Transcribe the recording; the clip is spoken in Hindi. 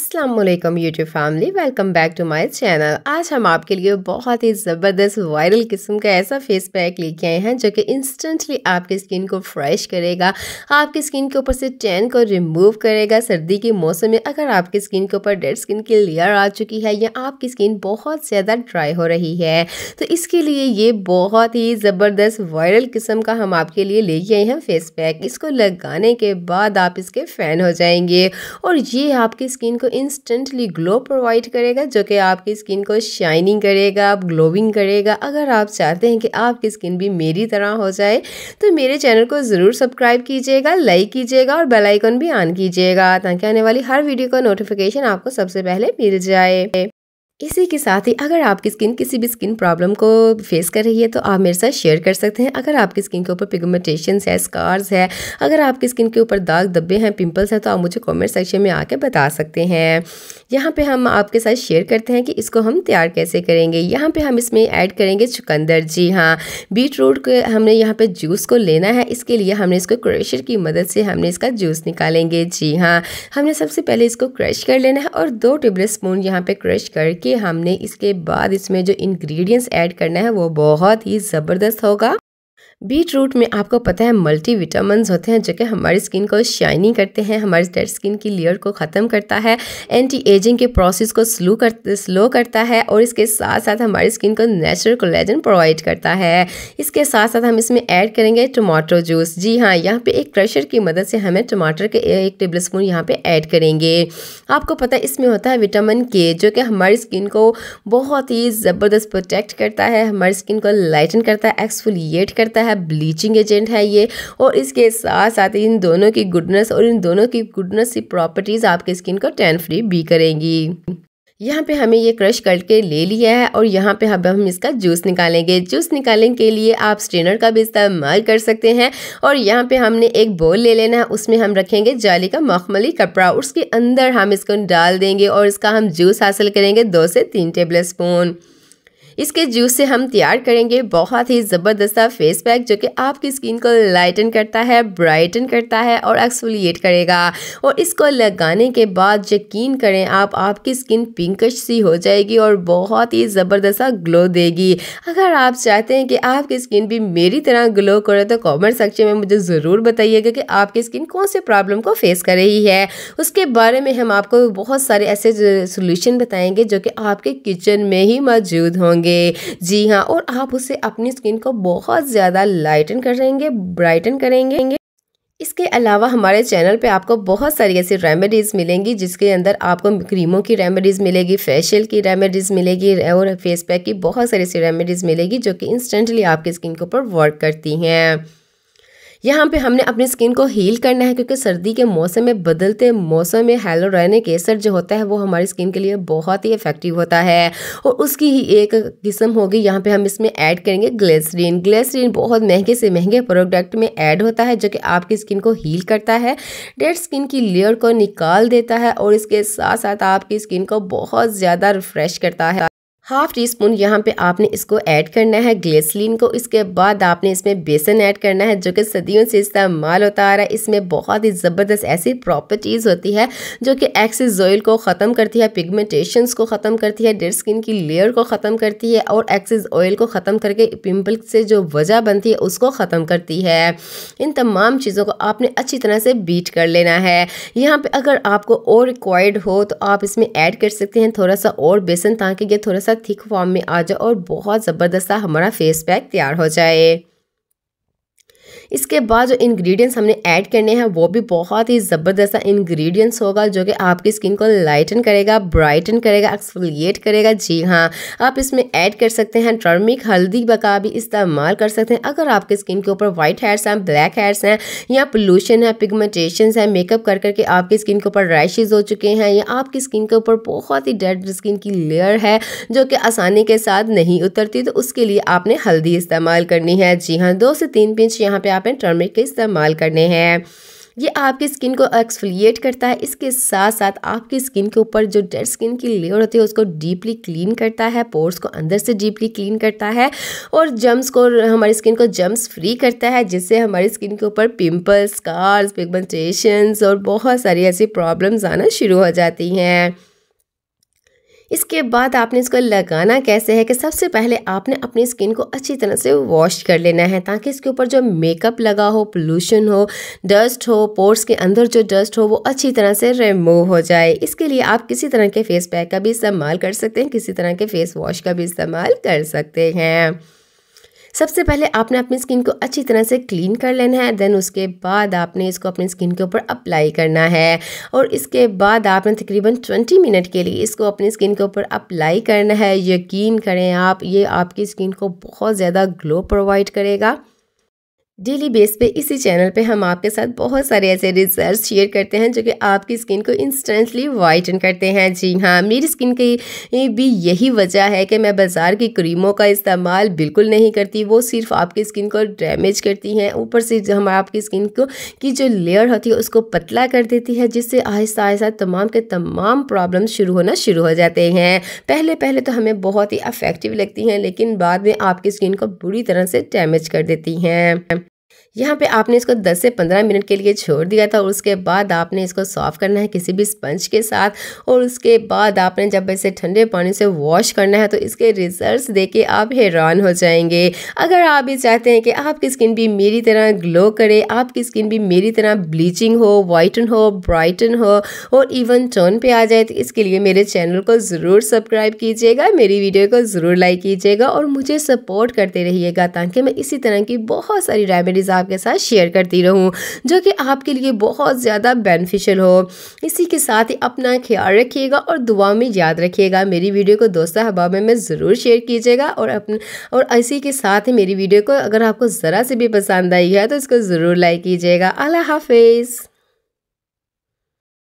Aslam YouTube family welcome back to my channel आज हम आपके लिए बहुत ही ज़बरदस्त वायरल किस्म का ऐसा फेस पैक लेके आए हैं जो कि इंस्टेंटली आपकी स्किन को फ्रेश करेगा आपकी स्किन के ऊपर से टैन को रिमूव करेगा सर्दी के मौसम में अगर आपकी स्किन के ऊपर डेड स्किन की लेयर आ चुकी है या आपकी स्किन बहुत ज़्यादा ड्राई हो रही है तो इसके लिए ये बहुत ही ज़बरदस्त वायरल किस्म का हम आपके लिए लेके आए हैं फेस पैक इसको लगाने के बाद आप इसके फ़ैन हो जाएंगे और ये आपकी स्किन को इंस्टेंटली ग्लो प्रोवाइड करेगा जो कि आपकी स्किन को शाइनिंग करेगा आप ग्लोविंग करेगा अगर आप चाहते हैं कि आपकी स्किन भी मेरी तरह हो जाए तो मेरे चैनल को ज़रूर सब्सक्राइब कीजिएगा लाइक कीजिएगा और बेलाइकन भी ऑन कीजिएगा ताकि आने वाली हर वीडियो का नोटिफिकेशन आपको सबसे पहले मिल जाए इसी के साथ ही अगर आपकी स्किन किसी भी स्किन प्रॉब्लम को फेस कर रही है तो आप मेरे साथ शेयर कर सकते हैं अगर आपकी स्किन के ऊपर पिगमेंटेशन है स्कार्स है अगर आपकी स्किन के ऊपर दाग धब्बे हैं पिंपल्स हैं तो आप मुझे कमेंट सेक्शन में आके बता सकते हैं यहाँ पे हम आपके साथ शेयर करते हैं कि इसको हम तैयार कैसे करेंगे यहाँ पर हम इसमें ऐड करेंगे चुकंदर जी हाँ बीट रूट के हमने यहाँ पर जूस को लेना है इसके लिए हमने इसको क्रशर की मदद से हमने इसका जूस निकालेंगे जी हाँ हमने सबसे पहले इसको क्रश कर लेना है और दो टेबल स्पून यहाँ पर क्रश करके कि हमने इसके बाद इसमें जो इंग्रेडिएंट्स ऐड करना है वो बहुत ही ज़बरदस्त होगा बीट रूट में आपको पता है मल्टी विटामिन होते हैं जो कि हमारी स्किन को शाइनी करते हैं हमारी डेड स्किन की लेयर को ख़त्म करता है एंटी एजिंग के प्रोसेस को स्लो कर स्लो करता है और इसके साथ साथ हमारी स्किन को नेचुरल कोलेजन प्रोवाइड करता है इसके साथ साथ हम इसमें ऐड करेंगे टमाटो जूस जी हाँ यहाँ पे एक क्रशर की मदद से हमें टमाटर के एक टेबल स्पून यहाँ पर ऐड करेंगे आपको पता है इसमें होता है विटामिन के जो कि हमारी स्किन को बहुत ही ज़बरदस्त प्रोटेक्ट करता है हमारी स्किन को लाइटन करता है एक्सफोलिएट करता है है ब्लीचिंग एजेंट है ये और इसके साथ साथ इन दोनों की गुडनेस और इन दोनों की गुडनेस की प्रॉपर्टीज़ आपके स्किन को टैन फ्री भी करेंगी यहाँ पे हमें ये क्रश करके ले लिया है और यहाँ पे अब हम इसका जूस निकालेंगे जूस निकालने के लिए आप स्ट्रेनर का भी इस्तेमाल कर सकते हैं और यहाँ पे हमने एक बोल ले लेना है उसमें हम रखेंगे जाली का मखमली कपड़ा उसके अंदर हम इसको डाल देंगे और इसका हम जूस हासिल करेंगे दो से तीन टेबल स्पून इसके जूस से हम तैयार करेंगे बहुत ही ज़बरदस्त फेस पैक जो कि आपकी स्किन को लाइटन करता है ब्राइटन करता है और एक्सफोलिएट करेगा और इसको लगाने के बाद यकीन करें आप आपकी स्किन पिंकश सी हो जाएगी और बहुत ही ज़बरदस्त ग्लो देगी अगर आप चाहते हैं कि आपकी स्किन भी मेरी तरह ग्लो करे तो कॉमेंट सेक्शन में मुझे ज़रूर बताइएगा कि आपकी स्किन कौन से प्रॉब्लम को फेस कर रही है उसके बारे में हम आपको बहुत सारे ऐसे सोल्यूशन बताएंगे जो कि आपके किचन में ही मौजूद होंगे होंगे जी हाँ और आप उसे अपनी स्किन को बहुत ज़्यादा लाइटन करेंगे ब्राइटन करेंगे इसके अलावा हमारे चैनल पे आपको बहुत सारी ऐसी रेमेडीज़ मिलेंगी जिसके अंदर आपको क्रीमों की रेमेडीज़ मिलेगी फेशियल की रेमेडीज़ मिलेगी और फेस पैक की बहुत सारी ऐसी रेमेडीज़ मिलेगी जो कि इंस्टेंटली आपकी स्किन के ऊपर वर्क करती हैं यहाँ पे हमने अपनी स्किन को हील करना है क्योंकि सर्दी के मौसम में बदलते मौसम में रहने केसर जो होता है वो हमारी स्किन के लिए बहुत ही इफेक्टिव होता है और उसकी ही एक किस्म होगी यहाँ पे हम इसमें ऐड करेंगे ग्लेसरीन ग्लेसरीन बहुत महंगे से महंगे प्रोडक्ट में ऐड होता है जो कि आपकी स्किन को हील करता है डेड स्किन की लेयर को निकाल देता है और इसके साथ साथ आपकी स्किन को बहुत ज़्यादा रिफ्रेश करता है हाफ टी स्पून यहाँ पे आपने इसको ऐड करना है ग्लेसलिन को इसके बाद आपने इसमें बेसन ऐड करना है जो कि सदियों से इस्तेमाल होता आ रहा है इसमें बहुत ही ज़बरदस्त ऐसी प्रॉपर्टीज़ होती है जो कि ऑयल को ख़त्म करती है पिगमेंटेशंस को ख़त्म करती है डेड स्किन की लेयर को ख़त्म करती है और एक्सिस ऑयल को ख़त्म करके पिम्पल से जो वजह बनती है उसको ख़त्म करती है इन तमाम चीज़ों को आपने अच्छी तरह से बीट कर लेना है यहाँ पर अगर आपको और रिक्वायर्ड हो तो आप इसमें ऐड कर सकते हैं थोड़ा सा और बेसन ताकि ये थोड़ा सा थोड़ा थिक फॉर्म में आ जाए और बहुत ज़बरदस्त हमारा फेस पैक तैयार हो जाए इसके बाद जो इंग्रेडिएंट्स हमने ऐड करने हैं वो भी बहुत ही ज़बरदस्त इंग्रेडिएंट्स होगा जो कि आपकी स्किन को लाइटन करेगा ब्राइटन करेगा एक्सफोलिएट करेगा जी हाँ आप इसमें ऐड कर सकते हैं टर्मिक हल्दी बका भी इस्तेमाल कर सकते हैं अगर आपके स्किन के ऊपर वाइट हेयर्स हैं ब्लैक हेयर्स हैं या पोल्यूशन है पिगमेंटेशन है मेकअप कर करके आपकी स्किन के ऊपर रैशेज़ हो चुके हैं या आपकी स्किन के ऊपर बहुत ही डेड स्किन की लेयर है जो कि आसानी के साथ नहीं उतरती तो उसके लिए आपने हल्दी इस्तेमाल करनी है जी हाँ दो से तीन पिंच यहाँ पर आपने टर्मरिक के इस्तेमाल करने हैं ये आपकी स्किन को एक्सफोलिएट करता है इसके साथ साथ आपकी स्किन के ऊपर जो डेड स्किन की लेयर होती है उसको डीपली क्लीन करता है पोर्स को अंदर से डीपली क्लीन करता है और जम्स को हमारी स्किन को जम्स फ्री करता है जिससे हमारी स्किन के ऊपर पिंपल्स स्कार्स पिगमेंटेशंस और बहुत सारी ऐसी प्रॉब्लम्स आना शुरू हो जाती हैं इसके बाद आपने इसको लगाना कैसे है कि सबसे पहले आपने अपनी स्किन को अच्छी तरह से वॉश कर लेना है ताकि इसके ऊपर जो मेकअप लगा हो पोल्यूशन हो डस्ट हो पोर्स के अंदर जो डस्ट हो वो अच्छी तरह से रिमूव हो जाए इसके लिए आप किसी तरह के फेस पैक का भी इस्तेमाल कर सकते हैं किसी तरह के फेस वॉश का भी इस्तेमाल कर सकते हैं सबसे पहले आपने अपनी स्किन को अच्छी तरह से क्लीन कर लेना है देन उसके बाद आपने इसको अपनी स्किन के ऊपर अप्लाई करना है और इसके बाद आपने तकरीबन 20 मिनट के लिए इसको अपनी स्किन के ऊपर अप्लाई करना है यकीन करें आप ये आपकी स्किन को बहुत ज़्यादा ग्लो प्रोवाइड करेगा डेली बेस पे इसी चैनल पे हम आपके साथ बहुत सारे ऐसे रिजल्ट शेयर करते हैं जो कि आपकी स्किन को इंस्टेंटली वाइटन करते हैं जी हाँ मेरी स्किन की भी यही वजह है कि मैं बाज़ार की क्रीमों का इस्तेमाल बिल्कुल नहीं करती वो सिर्फ आपकी स्किन को डैमेज करती हैं ऊपर से हम आपकी स्किन को की जो लेयर होती है उसको पतला कर देती है जिससे आहिस्ता आहिस्ता तमाम के तमाम प्रॉब्लम शुरू होना शुरू हो जाते हैं पहले पहले तो हमें बहुत ही अफेक्टिव लगती हैं लेकिन बाद में आपकी स्किन को बुरी तरह से डैमेज कर देती हैं यहाँ पे आपने इसको 10 से 15 मिनट के लिए छोड़ दिया था और उसके बाद आपने इसको सॉफ़ करना है किसी भी स्पंज के साथ और उसके बाद आपने जब इसे ठंडे पानी से वॉश करना है तो इसके रिजल्ट देख के आप हैरान हो जाएंगे अगर आप भी चाहते हैं कि आपकी स्किन भी मेरी तरह ग्लो करे आपकी स्किन भी मेरी तरह ब्लीचिंग हो वाइटन हो ब्राइटन हो और इवन टोन पर आ जाए तो इसके लिए मेरे चैनल को ज़रूर सब्सक्राइब कीजिएगा मेरी वीडियो को ज़रूर लाइक कीजिएगा और मुझे सपोर्ट करते रहिएगा ताकि मैं इसी तरह की बहुत सारी रेमेडीज़ आपके साथ शेयर करती रहूँ जो कि आपके लिए बहुत ज़्यादा बेनिफिशियल हो इसी के साथ ही अपना ख्याल रखिएगा और दुआ में याद रखिएगा मेरी वीडियो को दोस्तों अहबाब में ज़रूर शेयर कीजिएगा और अपने और इसी के साथ ही मेरी वीडियो को अगर आपको ज़रा से भी पसंद आई है तो इसको ज़रूर लाइक कीजिएगा अल्लाह हाफिज़